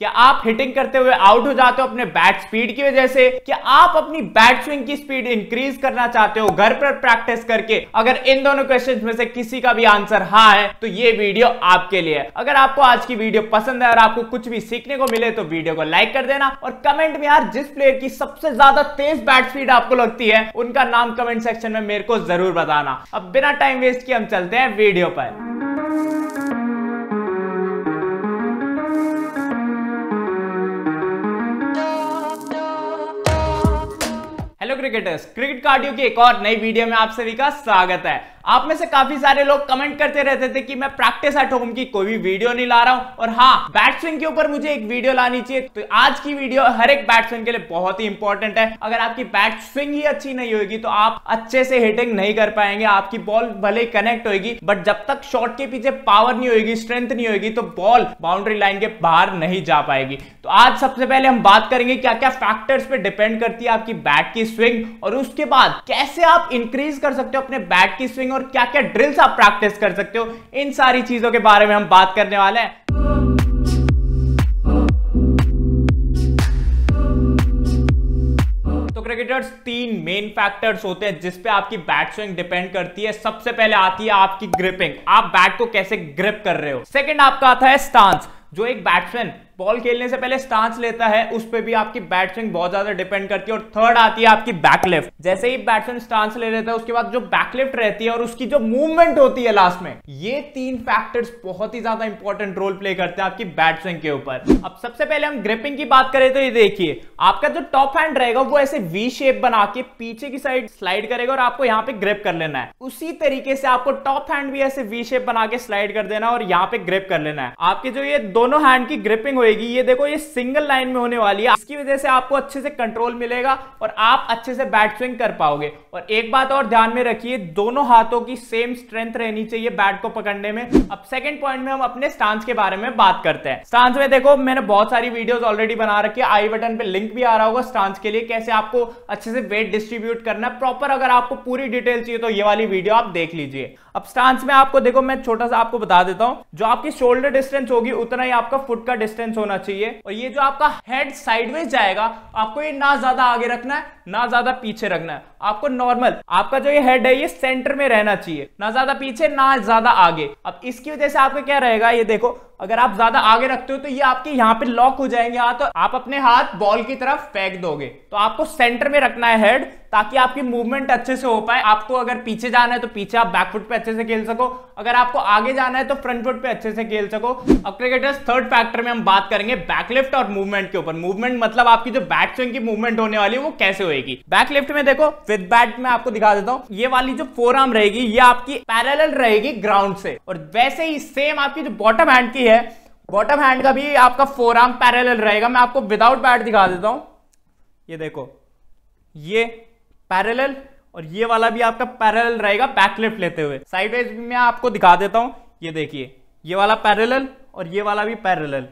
क्या आप हिटिंग करते हुए आउट हो जाते हो अपने बैट स्पीड की वजह से क्या आप अपनी बैट स्विंग की स्पीड इंक्रीज करना चाहते हो घर पर प्रैक्टिस करके अगर इन दोनों क्वेश्चन में से किसी का भी आंसर हाँ है तो ये वीडियो आपके लिए है अगर आपको आज की वीडियो पसंद है और आपको कुछ भी सीखने को मिले तो वीडियो को लाइक कर देना और कमेंट में यार जिस प्लेयर की सबसे ज्यादा तेज बैट स्पीड आपको लगती है उनका नाम कमेंट सेक्शन में मेरे को जरूर बताना अब बिना टाइम वेस्ट किए हम चलते हैं वीडियो पर हेलो क्रिकेटर्स क्रिकेट कार्डियो की एक और नई वीडियो में आप सभी का स्वागत है आप में से काफी सारे लोग कमेंट करते रहते थे कि मैं प्रैक्टिस एट होम की कोई भी वीडियो नहीं ला रहा हूं और हाँ बैट के ऊपर मुझे एक वीडियो लानी चाहिए तो आज की वीडियो हर एक बैट्समैन के लिए बहुत ही इंपॉर्टेंट है अगर आपकी बैट स्विंग ही अच्छी नहीं होगी तो आप अच्छे से हिटिंग नहीं कर पाएंगे आपकी बॉल भले कनेक्ट होगी बट जब तक शॉट के पीछे पावर नहीं होगी स्ट्रेंथ नहीं होगी तो बॉल बाउंड्री लाइन के बाहर नहीं जा पाएगी तो आज सबसे पहले हम बात करेंगे क्या क्या फैक्टर्स पे डिपेंड करती है आपकी बैट की स्विंग और उसके बाद कैसे आप इंक्रीज कर सकते हो अपने बैट की स्विंग और और क्या क्या ड्रिल्स आप प्रैक्टिस कर सकते हो इन सारी चीजों के बारे में हम बात करने वाले हैं तो क्रिकेटर्स तीन मेन फैक्टर्स होते हैं जिस पे आपकी बैट स्विंग डिपेंड करती है सबसे पहले आती है आपकी ग्रिपिंग आप बैट को कैसे ग्रिप कर रहे हो सेकंड आपका आता है स्टांस जो एक बैट्समैन बॉल खेलने से पहले स्टांस लेता है उस पर भी आपकी बैट स्विंग बहुत ज्यादा डिपेंड करती है और थर्ड आती है आपकी बैकलिफ्ट जैसे ही बैट्समैन स्टांस ले लेता है उसके बाद जो बैकलिफ्ट रहती है और उसकी जो मूवमेंट होती है लास्ट में ये तीन फैक्टर्स बहुत ही ज्यादा इंपॉर्टेंट रोल प्ले करते हैं आपकी बैट स्विंग के ऊपर अब सबसे पहले हम ग्रिपिंग की बात करें तो ये देखिए आपका जो टॉप हैंड रहेगा वो ऐसे वी शेप बना के पीछे की साइड स्लाइड करेगा और आपको यहाँ पे ग्रिप कर लेना है उसी तरीके से आपको टॉप हैंड भी ऐसे वी शेप बना के स्लाइड कर देना और यहाँ पे ग्रिप कर लेना है आपके जो ये दोनों हैंड की ग्रिपिंग हुई होएगी ये देखो ये सिंगल लाइन में होने वाली है इसकी वजह से आपको अच्छे से कंट्रोल मिलेगा और आप अच्छे से बैट स्विंग कर पाओगे और एक बात और ध्यान में रखिए दोनों हाथों की सेम स्ट्रेंथ रहनी चाहिए बैट को पकड़ने में अब सेकंड पॉइंट में हम अपने स्टांस के बारे में बात करते हैं स्टांस में देखो मैंने बहुत सारी वीडियोस ऑलरेडी बना रखी है आई बटन पर लिंक भी आ रहा होगा स्टांस के लिए कैसे आपको अच्छे से वेट डिस्ट्रीब्यूट करना प्रॉपर अगर आपको पूरी डिटेल चाहिए तो ये वाली वीडियो आप देख लीजिए अब स्टांस में आपको देखो मैं छोटा सा आपको बता देता हूँ जो आपकी शोल्डर डिस्टेंस होगी उतना ही आपका फुट का डिस्टेंस होना चाहिए और ये जो आपका हेड साइडवेज जाएगा आपको ये ना ज्यादा आगे रखना है ना ज्यादा पीछे रखना है आपको नॉर्मल आपका जो ये हेड है ये सेंटर में रहना चाहिए ना ज्यादा पीछे ना ज्यादा आगे अब इसकी वजह से आपका क्या रहेगा ये देखो अगर आप ज्यादा आगे रखते हो तो ये आपके यहाँ पे लॉक हो जाएंगे हाथ तो आप अपने हाथ बॉल की तरफ फेंक दोगे तो आपको सेंटर में रखना है हेड ताकि आपकी मूवमेंट अच्छे से हो पाए आपको अगर पीछे जाना है तो पीछे आप बैकफुट पे अच्छे से खेल सको अगर आपको आगे जाना है तो फ्रंट फुट पे अच्छे से खेल सको अब क्रिकेटर्स थर्ड फैक्टर में हम बात करेंगे बैकलिफ्ट और मूवमेंट के ऊपर मूवमेंट मतलब आपकी जो बैट स्विंग की मूवमेंट होने वाली है वो कैसे होगी बैकलिफ्ट में देखो विद बैट में आपको दिखा देता हूँ ये वाली जो फोर आर्म रहेगी ये आपकी पैरल रहेगी ग्राउंड से और वैसे ही सेम आपकी जो बॉटम हैंड की है बॉटम हैंड का भी आपका फोर आर्म पैरल रहेगा मैं आपको विदाउट बैट दिखा देता हूं ये देखो ये पैरेलल और ये वाला भी आपका पैरेलल रहेगा बैकलिफ्ट लेते हुए साइडवाइज भी मैं आपको दिखा देता हूं ये देखिए ये वाला पैरेलल और ये वाला भी पैरेलल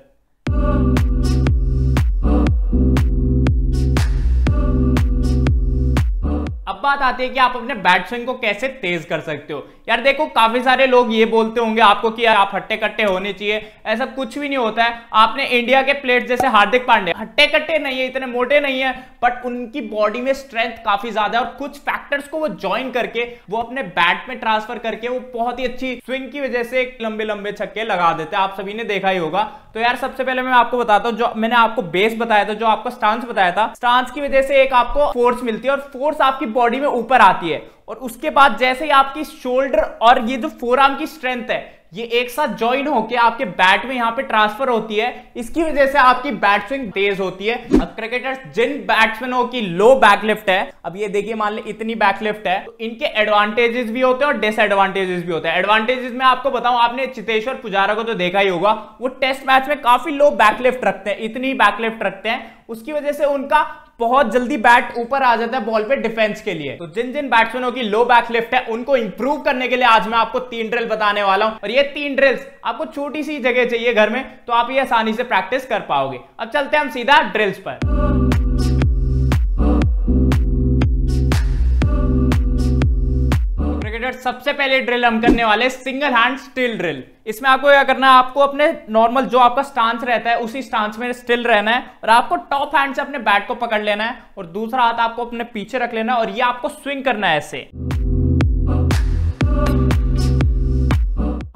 अब बात आती है कि आप अपने बैट स्विंग को कैसे तेज कर सकते हो यार देखो काफी सारे लोग ये बोलते होंगे आपको कि आप हट्टे कट्टे होने चाहिए ऐसा कुछ भी नहीं होता है आपने इंडिया के प्लेट जैसे हार्दिक पांडे हट्टे कट्टे नहीं है इतने मोटे नहीं है बट उनकी बॉडी में स्ट्रेंथ काफी ज्यादा है और कुछ फैक्टर्स को वो ज्वाइन करके वो अपने बैट में ट्रांसफर करके वो बहुत ही अच्छी स्विंग की वजह से एक लंबे लंबे छक्के लगा देते हैं आप सभी ने देखा ही होगा तो यार सबसे पहले मैं आपको बताता हूँ जो मैंने आपको बेस बताया था जो आपको स्टांस बताया था स्टांस की वजह से एक आपको फोर्स मिलती है और फोर्स आपकी बॉडी में ऊपर आती है और उसके बाद जैसे ही आपकी शोल्डर और ये जो फोर आर्म की स्ट्रेंथ है ये एक साथ ज्वाइन होकर आपके बैट में यहाँ पे ट्रांसफर होती है इसकी वजह से आपकी बैट स्विंग तेज होती है अब क्रिकेटर्स जिन बैट्समैनों की लो बैकलिफ्ट है अब ये देखिए मान ले इतनी बैकलिफ्ट है तो इनके एडवांटेजेस भी होते हैं और डिसएडवांटेजेस भी होते हैं एडवांटेजेस में आपको बताऊं आपने चितेश्वर पुजारा को तो देखा ही होगा वो टेस्ट मैच में काफी लो बैकलिफ्ट रखते हैं इतनी बैकलिफ्ट रखते हैं उसकी वजह से उनका बहुत जल्दी बैट ऊपर आ जाता है बॉल पे डिफेंस के लिए तो जिन जिन बैट्समैनों की लो बैक लिफ्ट है उनको इंप्रूव करने के लिए आज मैं आपको तीन ड्रिल बताने वाला हूं और ये तीन ड्रिल्स आपको छोटी सी जगह चाहिए घर में तो आप ये आसानी से प्रैक्टिस कर पाओगे अब चलते हैं हम सीधा ड्रिल्स पर स्टूडेंट सबसे पहले ड्रिल हम करने वाले सिंगल हैंड स्टिल ड्रिल इसमें आपको क्या करना है आपको अपने नॉर्मल जो आपका स्टांस रहता है उसी स्टांस में स्टिल रहना है और आपको टॉप हैंड से अपने बैट को पकड़ लेना है और दूसरा हाथ आपको अपने पीछे रख लेना है और ये आपको स्विंग करना है ऐसे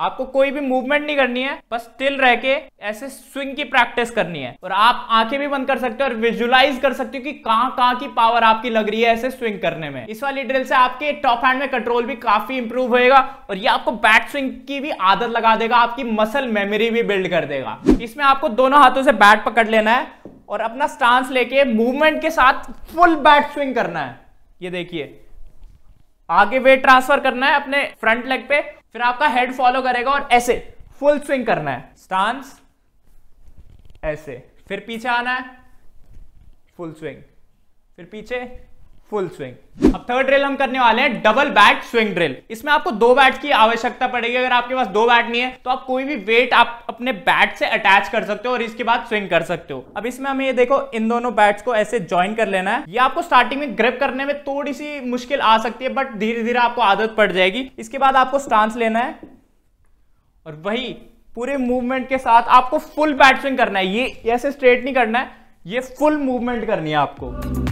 आपको कोई भी मूवमेंट नहीं करनी है बस स्टिल रह के ऐसे स्विंग की प्रैक्टिस करनी है और आप आंखें भी बंद कर सकते हो और विजुलाइज कर सकते हो कि कहां कहां की पावर आपकी लग रही है ऐसे स्विंग करने में इस वाली ड्रिल से आपके टॉप हैंड में कंट्रोल भी काफी इंप्रूव होएगा और ये आपको बैट स्विंग की भी आदत लगा देगा आपकी मसल मेमोरी भी बिल्ड कर देगा इसमें आपको दोनों हाथों से बैट पकड़ लेना है और अपना स्टांस लेके मूवमेंट के साथ फुल बैट स्विंग करना है ये देखिए आगे वेट ट्रांसफर करना है अपने फ्रंट लेग पे फिर आपका हेड फॉलो करेगा और ऐसे फुल स्विंग करना है स्टांस ऐसे फिर पीछे आना है फुल स्विंग फिर पीछे फुल स्विंग अब थर्ड ड्रिल हम करने वाले हैं डबल बैट स्विंग ड्रिल इसमें आपको दो बैट की आवश्यकता पड़ेगी अगर आपके पास दो बैट नहीं है तो आप कोई भी वेट आप अपने बैट से अटैच कर सकते हो और इसके बाद स्विंग कर सकते हो अब इसमें हमें ये देखो इन दोनों बैट्स को ऐसे ज्वाइन कर लेना है ये आपको स्टार्टिंग में ग्रिप करने में थोड़ी सी मुश्किल आ सकती है बट धीरे धीरे आपको आदत पड़ जाएगी इसके बाद आपको स्टांस लेना है और वही पूरे मूवमेंट के साथ आपको फुल बैट स्विंग करना है ये ऐसे स्ट्रेट नहीं करना है ये फुल मूवमेंट करनी है आपको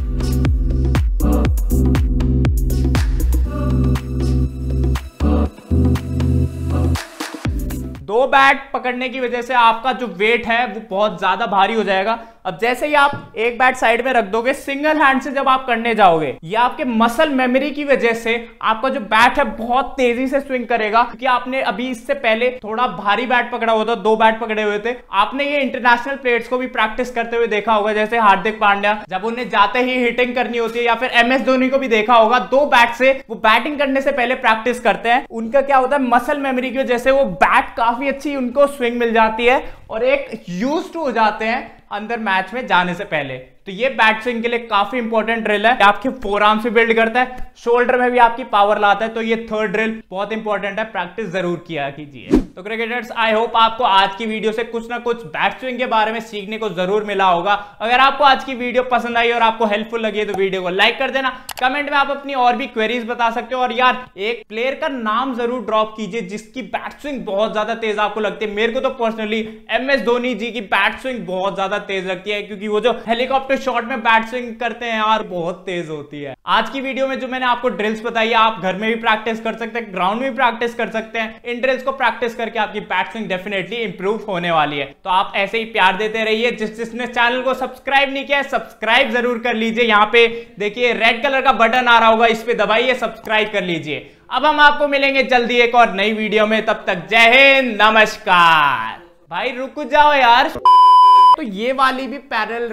बैट पकड़ने की वजह से आपका जो वेट है वो बहुत ज्यादा भारी हो जाएगा अब जैसे ही आप एक बैट साइड में रख दोगे सिंगल हैंड से जब आप करने जाओगे ये आपके मसल मेमोरी की वजह से आपका जो बैट है बहुत तेजी से स्विंग करेगा क्योंकि आपने अभी इससे पहले थोड़ा भारी बैट पकड़ा हुआ था दो बैट पकड़े हुए थे आपने ये इंटरनेशनल प्लेयर्स को भी प्रैक्टिस करते हुए देखा होगा जैसे हार्दिक पांड्या जब उन्हें जाते ही हिटिंग करनी होती है या फिर एम एस धोनी को भी देखा होगा दो बैट से वो बैटिंग करने से पहले प्रैक्टिस करते हैं उनका क्या होता है मसल मेमोरी की वजह से वो बैट काफी अच्छी उनको स्विंग मिल जाती है और एक यूज हो जाते हैं अंदर मैच में जाने से पहले तो ये बैक स्विंग के लिए काफी इंपॉर्टेंट ड्रिल है आपके आर्म्स भी बिल्ड करता है शोल्डर में भी आपकी पावर लाता है तो ये थर्ड ड्रिल बहुत इंपॉर्टेंट है प्रैक्टिस जरूर किया कीजिए तो क्रिकेटर्स आई होप आपको आज की वीडियो से कुछ ना कुछ बैट स्विंग के बारे में सीखने को जरूर मिला होगा अगर आपको आज की वीडियो पसंद आई और आपको हेल्पफुल लगी तो वीडियो को लाइक कर देना कमेंट में आप अपनी और भी क्वेरीज बता सकते हो और यार एक प्लेयर का नाम जरूर ड्रॉप कीजिए जिसकी बैट स्विंग बहुत ज्यादा तेज आपको लगती है मेरे को तो personally M S Dhoni ji की बैट स्विंग बहुत ज्यादा तेज लगती है क्योंकि वो जो हेलीकॉप्टर शॉट में बैट स्विंग करते हैं यार बहुत तेज होती है आज की वीडियो में जो मैंने आपको ड्रिल्स बताई आप घर में भी प्रैक्टिस कर सकते हैं ग्राउंड में भी प्रैक्टिस कर सकते हैं इन ड्रिल्स को प्रैक्टिस करके करके आपकी बैटिंग डेफिनेटली इंप्रूव होने वाली है तो आप ऐसे ही प्यार देते रहिए जिस जिसने चैनल को सब्सक्राइब नहीं किया सब्सक्राइब जरूर कर लीजिए यहाँ पे देखिए रेड कलर का बटन आ रहा होगा इस पर दबाइए सब्सक्राइब कर लीजिए अब हम आपको मिलेंगे जल्दी एक और नई वीडियो में तब तक जय हिंद नमस्कार भाई रुक जाओ यार तो ये वाली भी parallel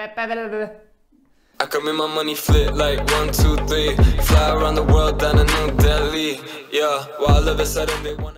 parallel I can make my money flip like one, two, three Fly around the world down in New Delhi Yeah, while well, I live inside and they